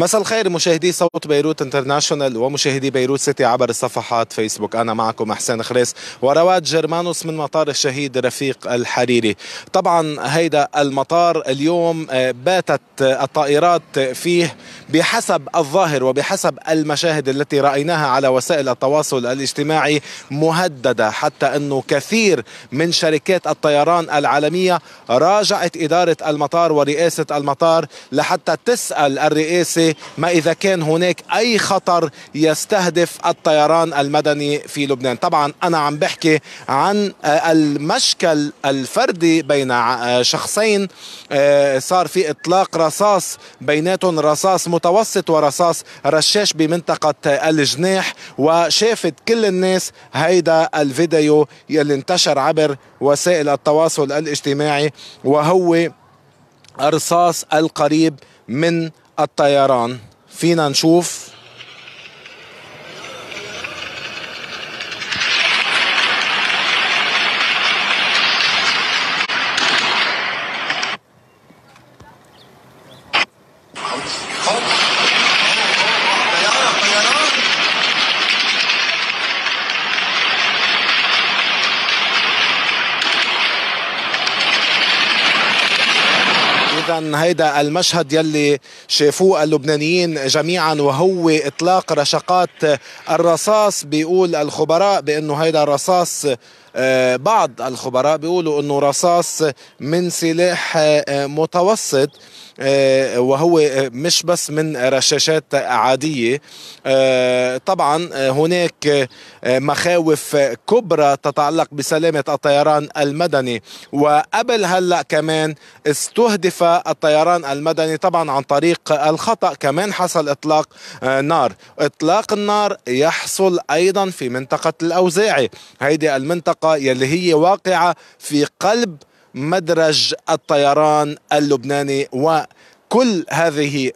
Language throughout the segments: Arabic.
مساء الخير مشاهدي صوت بيروت انترناشونال ومشاهدي بيروت سيتي عبر صفحات فيسبوك انا معكم احسان خريس ورواد جرمانوس من مطار الشهيد رفيق الحريري طبعا هيدا المطار اليوم آه، باتت الطائرات فيه بحسب الظاهر وبحسب المشاهد التي رايناها على وسائل التواصل الاجتماعي مهدده حتى انه كثير من شركات الطيران العالميه راجعت اداره المطار ورئاسه المطار لحتى تسال الرئاسه ما إذا كان هناك أي خطر يستهدف الطيران المدني في لبنان طبعا أنا عم بحكي عن آه، المشكل الفردي بين آه، شخصين آه، صار في إطلاق رصاص بيناتهم رصاص متوسط ورصاص رشاش بمنطقة الجناح وشافت كل الناس هيدا الفيديو يلي انتشر عبر وسائل التواصل الاجتماعي وهو الرصاص القريب من الطيران فينا نشوف اذا هيدا المشهد يلي شافوه اللبنانيين جميعا وهو اطلاق رشقات الرصاص بيقول الخبراء بانه هيدا الرصاص آه، بعض الخبراء بيقولوا انه رصاص من سلاح آه، متوسط آه، وهو مش بس من رشاشات عادية طبعا هناك مخاوف كبرى تتعلق بسلامة الطيران المدني وقبل هلأ كمان استهدف الطيران المدني طبعا عن طريق الخطأ كمان حصل إطلاق نار إطلاق النار يحصل أيضا في منطقة الأوزاعي هيدي المنطقة يلي هي واقعة في قلب مدرج الطيران اللبناني وكل هذه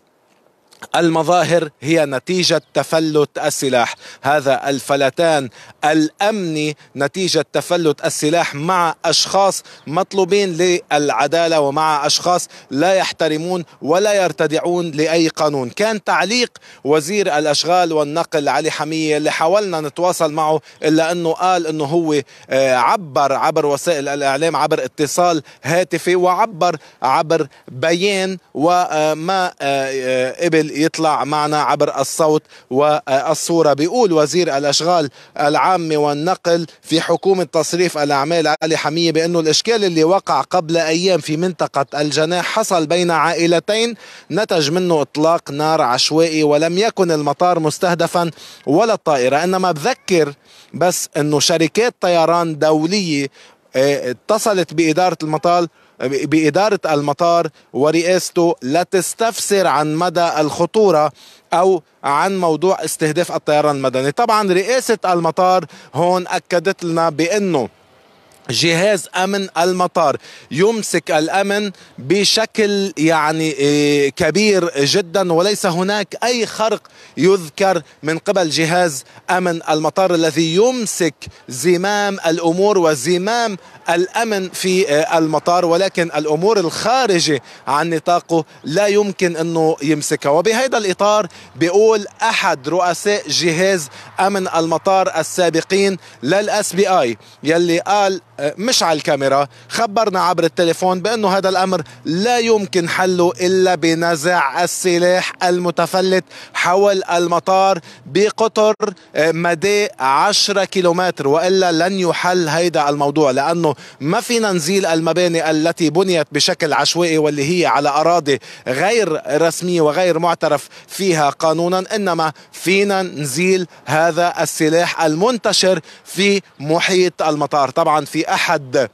المظاهر هي نتيجة تفلت السلاح هذا الفلتان الأمني نتيجة تفلت السلاح مع أشخاص مطلوبين للعدالة ومع أشخاص لا يحترمون ولا يرتدعون لأي قانون كان تعليق وزير الأشغال والنقل علي حمية اللي حاولنا نتواصل معه إلا أنه قال أنه هو آه، عبر عبر وسائل الإعلام عبر اتصال هاتفي وعبر عبر بيان وما آه، آه، قبل يطلع معنا عبر الصوت والصورة بيقول وزير الأشغال العامة والنقل في حكومة تصريف الأعمال علي حمية بأنه الإشكال اللي وقع قبل أيام في منطقة الجناح حصل بين عائلتين نتج منه إطلاق نار عشوائي ولم يكن المطار مستهدفا ولا الطائرة إنما بذكر بس أنه شركات طيران دولية آه، اتصلت بإدارة المطار بإدارة المطار ورئاسته لتستفسر عن مدى الخطورة أو عن موضوع استهداف الطيران المدني طبعا رئاسة المطار هون أكدت لنا بأنه جهاز امن المطار يمسك الامن بشكل يعني إيه، كبير جدا وليس هناك اي خرق يذكر من قبل جهاز امن المطار الذي يمسك زمام الامور وزمام الامن في إيه، المطار ولكن الامور الخارجه عن نطاقه لا يمكن انه يمسكها وبهذا الاطار بيقول احد رؤساء جهاز امن المطار السابقين للاس بي اي يلي قال مش على الكاميرا خبرنا عبر التليفون بأنه هذا الأمر لا يمكن حله إلا بنزع السلاح المتفلت حول المطار بقطر آه، مدى 10 كيلومتر وإلا لن يحل هيدا الموضوع لأنه ما فينا نزيل المباني التي بنيت بشكل عشوائي واللي هي على أراضي غير رسمية وغير معترف فيها قانونا إنما فينا نزيل هذا السلاح المنتشر في محيط المطار طبعا في احد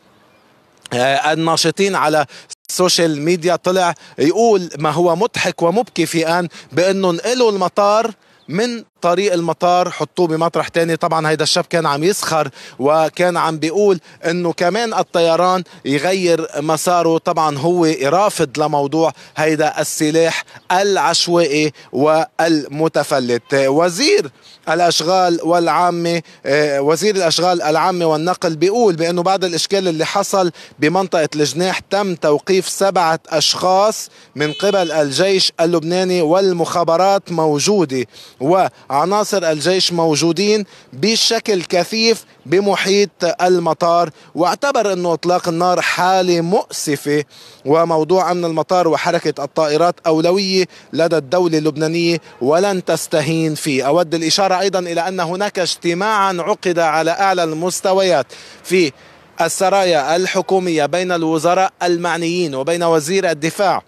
آه، الناشطين على السوشيال ميديا طلع يقول ما هو مضحك ومبكي في ان بانه نقلوا المطار من طريق المطار حطوه بمطرح تاني طبعا هيدا الشاب كان عم يسخر وكان عم بيقول انه كمان الطيران يغير مساره طبعا هو رافض لموضوع هيدا السلاح العشوائي والمتفلت وزير الأشغال والعامة آه، وزير الأشغال العامة والنقل بيقول بأنه بعد الإشكال اللي حصل بمنطقة الجناح تم توقيف سبعة أشخاص من قبل الجيش اللبناني والمخابرات موجودة وعناصر الجيش موجودين بشكل كثيف بمحيط المطار واعتبر أنه إطلاق النار حالة مؤسفة وموضوع أمن المطار وحركة الطائرات أولوية لدى الدولة اللبنانية ولن تستهين فيه أود الإشارة ايضا الى ان هناك اجتماعا عقد على اعلى المستويات في السرايا الحكوميه بين الوزراء المعنيين وبين وزير الدفاع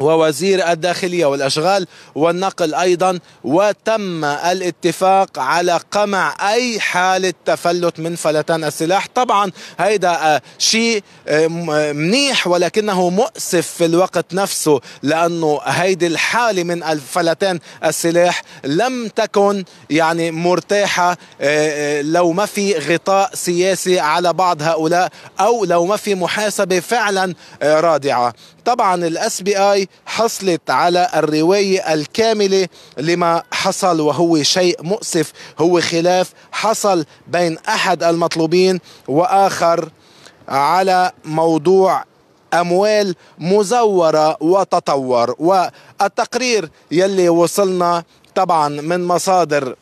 ووزير الداخلية والأشغال والنقل أيضا وتم الاتفاق على قمع أي حالة تفلت من فلتان السلاح طبعا هيدا آه، شيء آه، آه، منيح ولكنه مؤسف في الوقت نفسه لأنه هيدي الحالة من الفلتان السلاح لم تكن يعني مرتاحة لو ما في غطاء سياسي على بعض هؤلاء أو لو ما في محاسبة فعلا رادعة طبعا الاس بي اي حصلت على الرواية الكاملة لما حصل وهو شيء مؤسف هو خلاف حصل بين أحد المطلوبين وآخر على موضوع أموال مزورة وتطور والتقرير يلي وصلنا طبعا من مصادر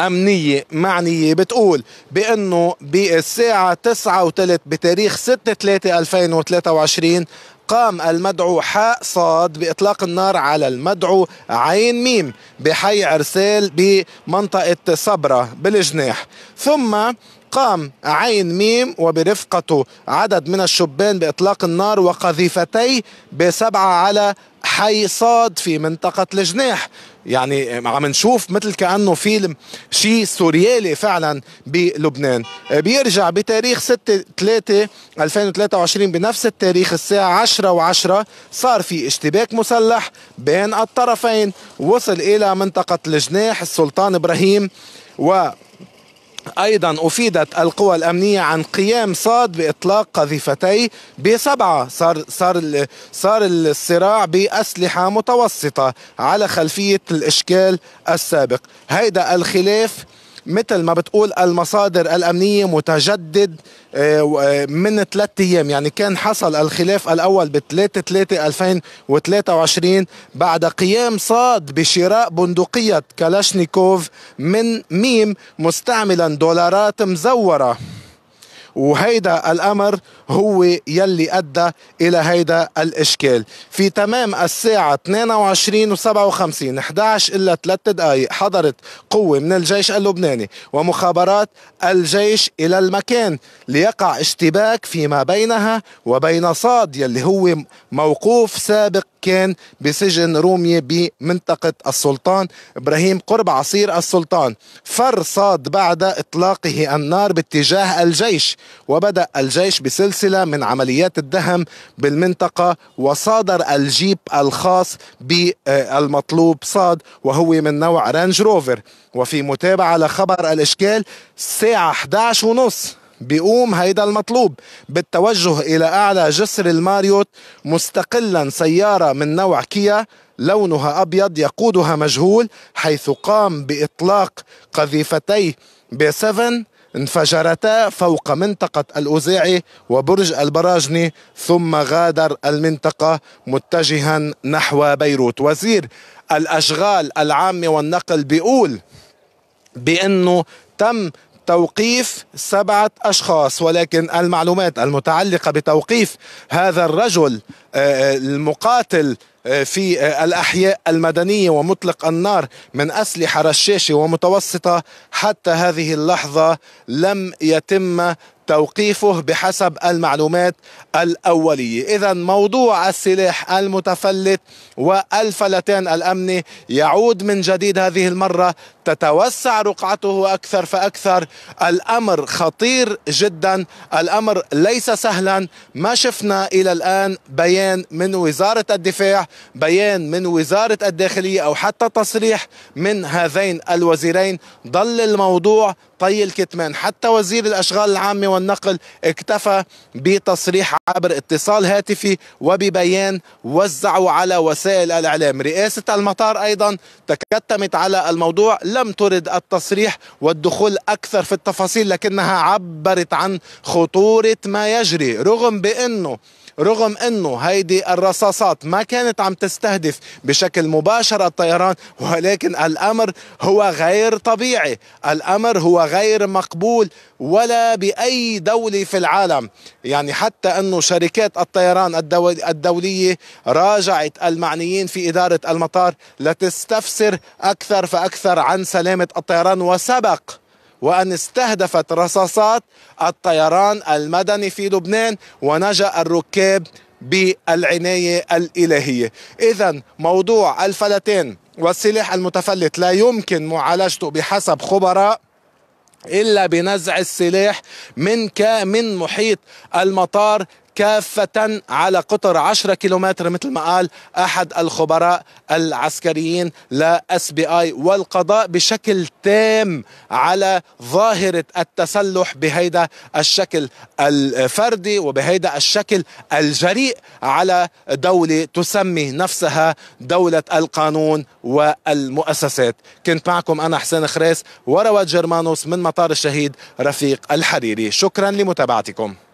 أمنية معنية بتقول بأنه بالساعة 9 وثلث بتاريخ 6 3 2023 قام المدعو حاء صاد بإطلاق النار على المدعو عين ميم بحي عرسال بمنطقة صبرة بالجناح ثم قام عين ميم وبرفقته عدد من الشبان بإطلاق النار وقذيفتي بسبعة على حي صاد في منطقة الجناح يعني عم نشوف مثل كانه فيلم شيء سوريالي فعلا بلبنان آه، بيرجع بتاريخ 6 3 2023 بنفس التاريخ الساعه 10 و10 صار في اشتباك مسلح بين الطرفين وصل الى منطقه الجناح السلطان ابراهيم و أيضا أفيدت القوى الأمنية عن قيام صاد بإطلاق قذيفتي بسبعة صار, صار, صار الصراع بأسلحة متوسطة على خلفية الإشكال السابق هيدا الخلاف مثل ما بتقول المصادر الأمنية متجدد آه، آه، من ثلاثة أيام يعني كان حصل الخلاف الأول ب 3/3/2023 بعد قيام صاد بشراء بندقية كلاشنيكوف من ميم مستعملا دولارات مزورة وهيدا الأمر هو يلي أدى إلى هيدا الإشكال في تمام الساعة 22 و57 11 إلا 3 دقائق حضرت قوة من الجيش اللبناني ومخابرات الجيش إلى المكان ليقع اشتباك فيما بينها وبين صاد يلي هو موقوف سابق كان بسجن رومية بمنطقة السلطان إبراهيم قرب عصير السلطان فر صاد بعد إطلاقه النار باتجاه الجيش وبدأ الجيش بسلسلة سلسلة من عمليات الدهم بالمنطقة وصادر الجيب الخاص بالمطلوب آه، صاد وهو من نوع رانج روفر وفي متابعة لخبر الإشكال الساعة 11 ونص بيقوم هيدا المطلوب بالتوجه إلى أعلى جسر الماريوت مستقلا سيارة من نوع كيا لونها أبيض يقودها مجهول حيث قام بإطلاق قذيفتي ب 7 انفجرتا فوق منطقة الأوزاعي وبرج البراجني ثم غادر المنطقة متجها نحو بيروت وزير الأشغال العامة والنقل بيقول بأنه تم توقيف سبعة أشخاص ولكن المعلومات المتعلقة بتوقيف هذا الرجل آه، المقاتل في آه، الأحياء المدنية ومطلق النار من أسلحة رشاشة ومتوسطة حتى هذه اللحظة لم يتم توقيفه بحسب المعلومات الأولية إذا موضوع السلاح المتفلت والفلتان الأمني يعود من جديد هذه المرة تتوسع رقعته أكثر فأكثر الأمر خطير جدا الأمر ليس سهلا ما شفنا إلى الآن بيان من وزارة الدفاع بيان من وزارة الداخلية أو حتى تصريح من هذين الوزيرين ضل الموضوع طي الكتمان حتى وزير الأشغال العامة والنقل اكتفى بتصريح عبر اتصال هاتفي وببيان وزعه على وسائل الإعلام رئاسة المطار أيضا تكتمت على الموضوع لم ترد التصريح والدخول أكثر في التفاصيل لكنها عبرت عن خطورة ما يجري رغم بأنه رغم أنه هيدي الرصاصات ما كانت عم تستهدف بشكل مباشر الطيران ولكن الأمر هو غير طبيعي الأمر هو غير مقبول ولا بأي دولة في العالم يعني حتى أنه شركات الطيران الدولية راجعت المعنيين في إدارة المطار لتستفسر أكثر فأكثر عن سلامة الطيران وسبق وأن استهدفت رصاصات الطيران المدني في لبنان ونجا الركاب بالعناية الإلهية إذا موضوع الفلتين والسلاح المتفلت لا يمكن معالجته بحسب خبراء الا بنزع السلاح من من محيط المطار كافة على قطر 10 كيلومتر مثل ما قال أحد الخبراء العسكريين لأس بي آي والقضاء بشكل تام على ظاهرة التسلح بهيدا الشكل الفردي وبهيدا الشكل الجريء على دولة تسمي نفسها دولة القانون والمؤسسات كنت معكم أنا حسين خريس وروات جرمانوس من مطار الشهيد رفيق الحريري شكرا لمتابعتكم